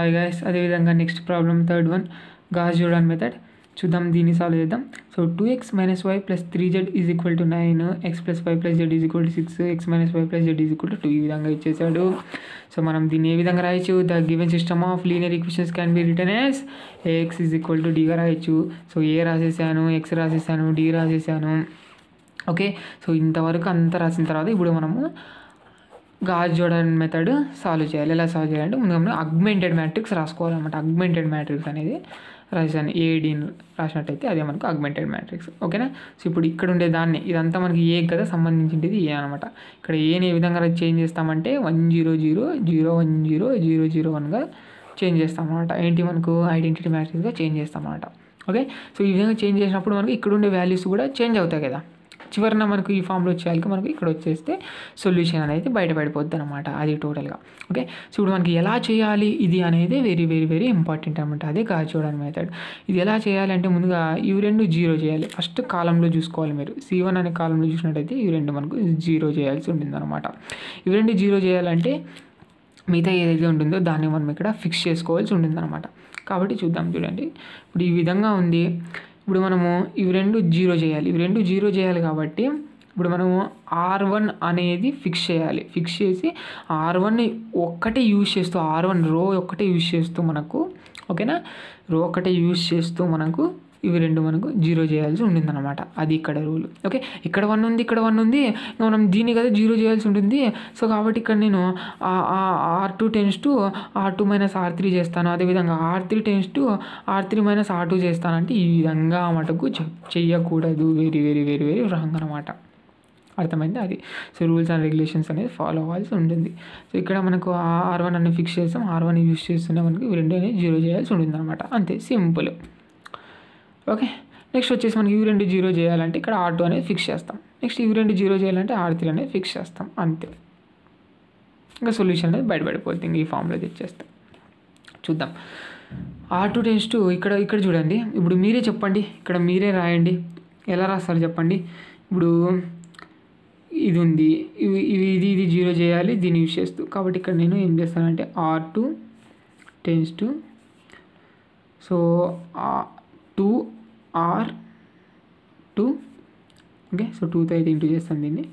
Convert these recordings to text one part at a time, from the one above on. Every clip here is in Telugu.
హాయ్ గాయస్ అదేవిధంగా next problem third one Gauss Jordan method చూద్దాం దీన్ని సాల్వ్ చేద్దాం so two x minus y plus three z is equal to nine x plus y plus z is equal to six x minus y plus z is equal to two ఈ విధంగా ఇచ్చేసాడు సో మనం దీన్ని ఏ విధంగా రాయొచ్చు the given system of linear equations can be written as x is equal to డిగా రాయొచ్చు సో ఏ రాసేసాను ఎక్స్ రాసేసాను డి రాసేసాను ఓకే సో ఇంతవరకు అంతా రాసిన తర్వాత ఇప్పుడు మనము గాజ్ జోడన్ మెథడ్ సాల్వ్ చేయాలి ఎలా సాల్వ్ చేయాలంటే ముందుగా మనం అగ్మెంటెడ్ మ్యాట్రిక్స్ రాసుకోవాలన్నమాట అగ్మెంటెడ్ మ్యాట్రిక్స్ అనేది రాశాను ఏడీని రాసినట్టయితే అదే మనకు అగ్మెంటెడ్ మ్యాట్రిక్స్ ఓకేనా సో ఇప్పుడు ఇక్కడ ఉండే దాన్ని ఇదంతా మనకి ఏ కదా సంబంధించింది ఏ అనమాట ఇక్కడ ఏని ఏ విధంగా చేంజ్ చేస్తామంటే one zero zero zero one zero zero zero వన్గా చేంజ్ చేస్తాం అనమాట ఏంటి మనకు ఐడెంటిటీ మ్యాట్రిక్స్గా చేంజ్ చేస్తాం అనమాట ఓకే సో ఈ విధంగా చేంజ్ చేసినప్పుడు మనకి ఇక్కడ ఉండే వాల్యూస్ కూడా చేంజ్ అవుతాయి కదా చివరిన మనకు ఈ ఫామ్లో వచ్చేయాలి మనకు ఇక్కడ వచ్చేస్తే సొల్యూషన్ అనేది బయటపడిపోద్ది అనమాట అది టోటల్గా ఓకే సో ఇప్పుడు మనకి ఎలా చేయాలి ఇది అనేది వెరీ వెరీ వెరీ ఇంపార్టెంట్ అనమాట అదే కాచూడని మెథడ్ ఇది ఎలా చేయాలంటే ముందుగా ఇవి రెండు జీరో చేయాలి ఫస్ట్ కాలంలో చూసుకోవాలి మీరు సి వన్ అనే కాలంలో చూసినట్టయితే ఇవి రెండు మనకు జీరో చేయాల్సి ఉంటుంది అనమాట ఇవి రెండు జీరో చేయాలంటే మిగతా ఏదైతే ఉంటుందో దాన్ని మనం ఇక్కడ ఫిక్స్ చేసుకోవాల్సి ఉంటుంది అనమాట కాబట్టి చూద్దాం చూడండి ఇప్పుడు ఈ విధంగా ఉంది ఇప్పుడు మనము ఇవి రెండు జీరో చేయాలి ఇవి రెండు జీరో చేయాలి కాబట్టి ఇప్పుడు మనము ఆర్ వన్ అనేది ఫిక్స్ చేయాలి ఫిక్స్ చేసి ఆర్ వన్ని ఒక్కటే యూజ్ చేస్తూ ఆర్ వన్ రో ఒక్కటే యూజ్ చేస్తూ మనకు ఓకేనా రో ఒక్కటే యూజ్ చేస్తూ మనకు ఇవి రెండు మనకు జీరో చేయాల్సి అనమాట అది ఇక్కడ రూల్ ఓకే ఇక్కడ వన్ ఉంది ఇక్కడ వన్ ఉంది మనం దీన్ని కదా జీరో చేయాల్సి ఉంటుంది సో కాబట్టి ఇక్కడ నేను R two tends to R two minus R three చేస్తాను అదేవిధంగా R three tends to R three minus R two చేస్తానంటే ఈ విధంగా మటుకు చెయ్యకూడదు very very very very wrong అనమాట అర్థమైంది అది సో రూల్స్ అండ్ రెగ్యులేషన్స్ అనేది ఫాలో అవ్వాల్సి ఉంటుంది సో ఇక్కడ మనకు ఆర్ వన్ అనేది ఫిక్స్ చేస్తాం ఆర్ వన్ యూస్ చేస్తున్నా మనకి రెండు అనేది జీరో చేయాల్సి ఉంటుంది అనమాట అంతే సింపుల్ ఓకే నెక్స్ట్ వచ్చేసి మనకి ఇవి రెండు జీరో చేయాలంటే ఇక్కడ ఆర్ టూ అనేది ఫిక్స్ చేస్తాం నెక్స్ట్ ఇవి రెండు జీరో చేయాలంటే ఆర్ త్రీ అనేది ఫిక్స్ చేస్తాం అంతే ఇంకా సొల్యూషన్ అనేది బయటపడిపోతుంది ఈ ఫామ్లో తెచ్చేస్తాం చూద్దాం ఆర్ టూ టెన్స్ టూ ఇక్కడ ఇక్కడ చూడండి ఇప్పుడు మీరే చెప్పండి ఇక్కడ మీరే రాయండి ఎలా రాస్తారు చెప్పండి ఇప్పుడు ఇది ఉంది ఇవి ఇవి ఇది ఇది జీరో చేయాలి దీన్ని యూజ్ చేస్తూ కాబట్టి ఇక్కడ నేను ఏం చేస్తానంటే R two tends to so two R two okay so టూతో అయితే ఇంటూ చేస్తాను దీన్ని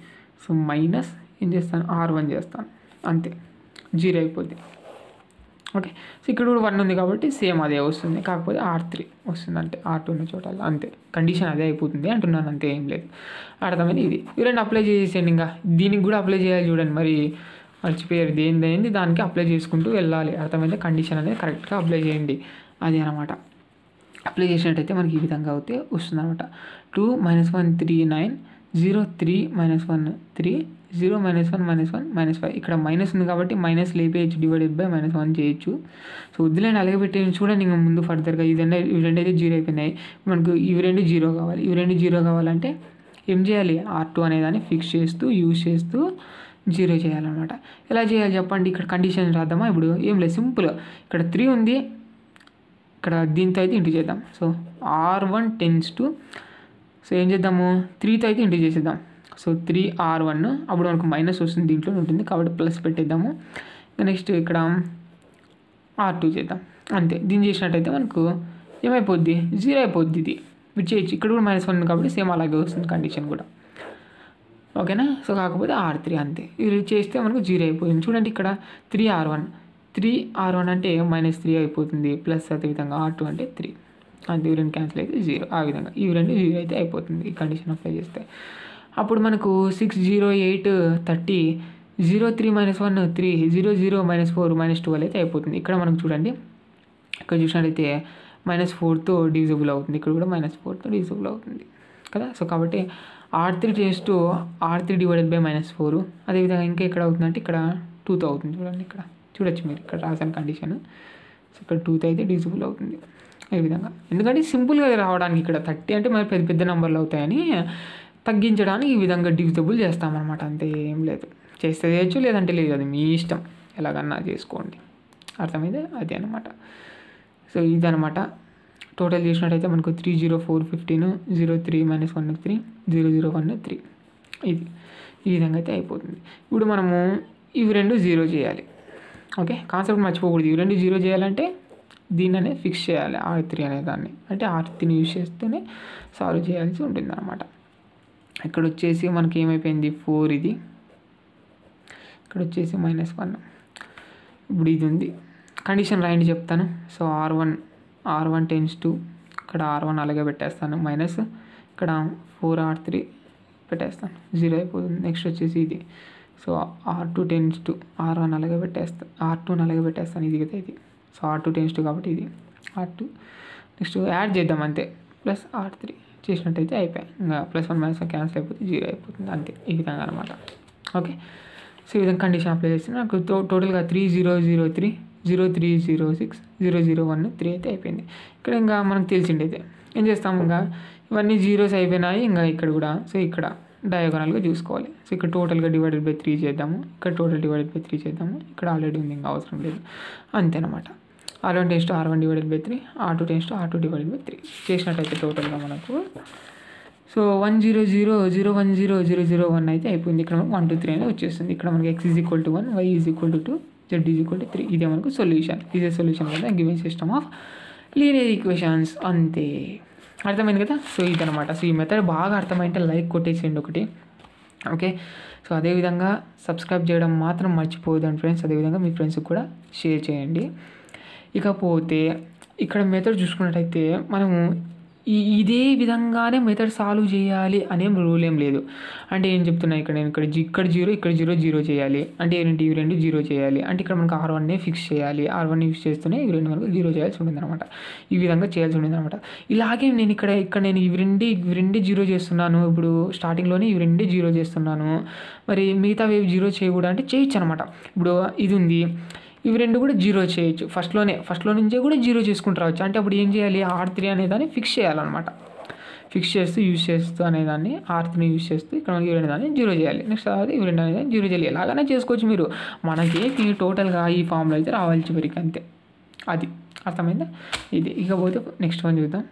సో మైనస్ ఏం చేస్తాను ఆర్ వన్ చేస్తాను అంతే జీరో అయిపోద్ది ఓకే సో ఇక్కడ కూడా వన్ ఉంది కాబట్టి సేమ్ అదే వస్తుంది కాకపోతే ఆర్ త్రీ వస్తుంది అంటే ఆర్ టూ ఉన్న చోట అంతే కండిషన్ అదే అయిపోతుంది అంటున్నాను అంతే ఏం లేదు అర్థమైంది ఇది రెండు అప్లై చేసేయండి ఇంకా దీనికి కూడా అప్లై చేయాలి చూడండి మరి మర్చిపోయారు దేనిదైంది దానికి అప్లై చేసుకుంటూ వెళ్ళాలి అర్థమైతే కండిషన్ అనేది కరెక్ట్గా అప్లై చేయండి అదే అనమాట అప్లై చేసినట్టయితే మనకి ఈ విధంగా అయితే వస్తుంది అనమాట two minus one three nine zero three minus one three zero minus one minus one minus five ఇక్కడ మైనస్ ఉంది కాబట్టి మైనస్ లేపేయచ్చు డివైడెడ్ బై మైనస్ వన్ చేయొచ్చు సో వద్దులేని అలాగే పెట్టేసి కూడా నేను ముందు ఫర్దర్గా ఇదంటే ఇవి రెండు అయితే జీరో అయిపోయినాయి మనకు ఇవి రెండు జీరో కావాలి ఇవి రెండు జీరో కావాలంటే ఏం చేయాలి ఆర్ టూ అనేదాన్ని ఫిక్స్ చేస్తూ యూజ్ చేస్తూ జీరో చేయాలన్నమాట ఎలా చేయాలి చెప్పండి ఇక్కడ కండిషన్ రాద్దామా ఇప్పుడు ఏం లేదు సింపుల్ ఇక్కడ త్రీ ఉంది ఇక్కడ దీంతో అయితే ఇంటి చేద్దాం so R one tends to so ఏం చేద్దాము త్రీతో అయితే ఇంటి చేసేద్దాం సో త్రీ ఆర్ వన్ అప్పుడు మనకు మైనస్ వస్తుంది దీంట్లో ఉంటుంది కాబట్టి ప్లస్ పెట్టేద్దాము నెక్స్ట్ ఇక్కడ ఆర్ టూ చేద్దాం అంతే దీన్ని చేసినట్టయితే మనకు ఏమైపోద్ది జీరో అయిపోద్ది ఇది మీరు చేయొచ్చు ఇక్కడ కూడా మైనస్ వన్ కాబట్టి సేమ్ అలాగే వస్తుంది కండిషన్ కూడా ఓకేనా సో కాకపోతే ఆర్ త్రీ అంతే ఇది చేస్తే మనకు జీరో అయిపోయింది చూడండి ఇక్కడ three R one three R one అంటే మైనస్ త్రీ అయిపోతుంది ప్లస్ అదేవిధంగా ఆర్ టూ అంటే త్రీ ఇవి రెండు క్యాన్సిల్ అయితే జీరో ఆ విధంగా ఇవి రెండు జీరో అయితే అయిపోతుంది ఈ కండిషన్ అప్లై చేస్తే అప్పుడు మనకు six zero eight thirty zero three minus one three zero zero minus four minus twelve అయితే అయిపోతుంది ఇక్కడ మనం చూడండి ఇక్కడ చూసినట్లయితే మైనస్ ఫోర్తో డివిజబుల్ అవుతుంది ఇక్కడ కూడా మైనస్ ఫోర్తో డివిజబుల్ అవుతుంది కదా సో కాబట్టి R three tends to R three divided by minus four అదేవిధంగా ఇంకా ఎక్కడ అవుతుందంటే ఇక్కడ టూతో అవుతుంది చూడండి ఇక్కడ చూడొచ్చు మీరు ఇక్కడ రాసిన కండిషన్ సో ఇక్కడ టూత్ అయితే డిజిబుల్ అవుతుంది ఈ విధంగా ఎందుకంటే సింపుల్గా రావడానికి ఇక్కడ థర్టీ అంటే మరి పెద్ద పెద్ద నెంబర్లు అవుతాయని తగ్గించడానికి ఈ విధంగా డివిజబుల్ చేస్తామన్నమాట అంతే ఏం లేదు చేస్తే చేయొచ్చు లేదంటే లేదు అది మీ ఇష్టం ఎలాగన్నా చేసుకోండి అర్థమైతే అది అనమాట సో ఇదనమాట టోటల్ చేసినట్టయితే మనకు three zero four fifteen zero three minus one three zero zero one three ఇది ఈ విధంగా అయితే అయిపోతుంది ఇప్పుడు మనము ఇవి రెండు జీరో చేయాలి ఓకే కాన్సెప్ట్ మర్చిపోకూడదు ఇవి రెండు జీరో చేయాలంటే దీన్ని అనేది ఫిక్స్ చేయాలి ఆర్ త్రీ అనే దాన్ని అంటే ఆర్ త్రీని యూజ్ చేస్తేనే సాల్వ్ చేయాల్సి ఉంటుంది అనమాట ఇక్కడ వచ్చేసి మనకి ఏమైపోయింది ఫోర్ ఇది ఇక్కడ వచ్చేసి మైనస్ వన్ ఇప్పుడు ఇది ఉంది కండిషన్ రాయండి చెప్తాను so R one R one tends to ఇక్కడ ఆర్ వన్ అలాగే పెట్టేస్తాను మైనస్ ఇక్కడ ఫోర్ ఆర్ త్రీ పెట్టేస్తాను జీరో అయిపోతుంది నెక్స్ట్ వచ్చేసి ఇది so R two tends to R one అలాగే పెట్టేస్తాను ఆర్ టూని అలాగే పెట్టేస్తాను ఇది కదా ఇది so R two tends to కాబట్టి ఇది ఆర్ టూ నెక్స్ట్ యాడ్ చేద్దాం అంతే ప్లస్ ఆర్ త్రీ చేసినట్టయితే అయిపోయాయి ఇంకా plus one minus one cancel అయిపోతే జీరో అయిపోతుంది అంతే ఈ విధంగా అనమాట ఓకే సో ఈ విధంగా కండిషన్ అప్లై చేస్తే నాకు టోటల్గా three zero zero three zero three zero six zero zero one three అయితే అయిపోయింది ఇక్కడ ఇంకా మనకు అయితే ఏం చేస్తాము ఇంకా ఇవన్నీ జీరోస్ అయిపోయినాయి ఇంకా ఇక్కడ కూడా సో ఇక్కడ డయాగోనల్గా చూసుకోవాలి సో ఇక్కడ టోటల్గా డివైడెడ్ బై త్రీ చేద్దాము ఇక్కడ టోటల్ డివైడెడ్ బై త్రీ చేద్దాము ఇక్కడ ఆల్రెడీ ఉంది ఇంకా అవసరం లేదు అంతేనమాట R one tends R one divided by three R two tends to R two divided by three చేసినట్టయితే టోటల్గా మనకు so one zero zero zero one zero zero zero one అయితే అయిపోయింది ఇక్కడ మనకు వన్ టూ త్రీ అనేది వచ్చేస్తుంది ఇక్కడ మనకి x is equal to one y is equal to two z is equal to three ఇదే మనకు సొల్యూషన్ ఇదే సొల్యూషన్ కదా given system of linear equations అంతే అర్థమైంది కదా సో ఇదనమాట సో ఈ మెథడ్ బాగా అర్థమైతే లైక్ కొట్టేసేయండి ఒకటి ఓకే సో అదేవిధంగా సబ్స్క్రైబ్ చేయడం మాత్రం మర్చిపోవద్దండి ఫ్రెండ్స్ అదేవిధంగా మీ ఫ్రెండ్స్కి కూడా షేర్ చేయండి ఇకపోతే ఇక్కడ మెథడ్ చూసుకున్నట్టయితే మనము ఈ ఇదే విధంగానే మెథడ్ సాల్వ్ చేయాలి అనే రూల్ ఏం లేదు అంటే ఏం చెప్తున్నా ఇక్కడ నేను ఇక్కడ ఇక్కడ జీరో ఇక్కడ జీరో జీరో చేయాలి అంటే ఏంటి ఇవి రెండు జీరో చేయాలి అంటే ఇక్కడ మనకు ఆర్ వన్నే ఫిక్స్ చేయాలి ఆర్ వన్ ఫిక్స్ చేస్తూనే ఇవి రెండు మనకు జీరో చేయాల్సి ఉంటుంది అనమాట ఈ విధంగా చేయాల్సి ఉంటుంది అనమాట ఇలాగే నేను ఇక్కడ ఇక్కడ నేను ఇవి రెండు ఇవి రెండు జీరో చేస్తున్నాను ఇప్పుడు స్టార్టింగ్లోనే ఇవి రెండు జీరో చేస్తున్నాను మరి మిగతా వేవ్ జీరో చేయకూడదు అంటే చేయొచ్చు అనమాట ఇప్పుడు ఇది ఉంది ఇవి రెండు కూడా జీరో చేయొచ్చు ఫస్ట్లోనే ఫస్ట్లో నుంచే కూడా జీరో చేసుకుంటూ రావచ్చు అంటే అప్పుడు ఏం చేయాలి ఆర్ త్రీ అనేదాన్ని ఫిక్స్ చేయాలన్నమాట ఫిక్స్ చేస్తూ యూజ్ చేస్తూ అనేదాన్ని ఆర్త్ని యూజ్ చేస్తూ ఇక్కడ మనకి రెండు దాన్ని జీరో చేయాలి నెక్స్ట్ తర్వాత ఇవి రెండు అనేది జీరో చేయాలి ఎలాగైనా చేసుకోవచ్చు మీరు మనకి ఈ టోటల్గా ఈ ఫామ్లో అయితే రావాల్సి వరికి అంతే అది అర్థమైందా ఇది ఇకపోతే నెక్స్ట్ వన్ చూద్దాం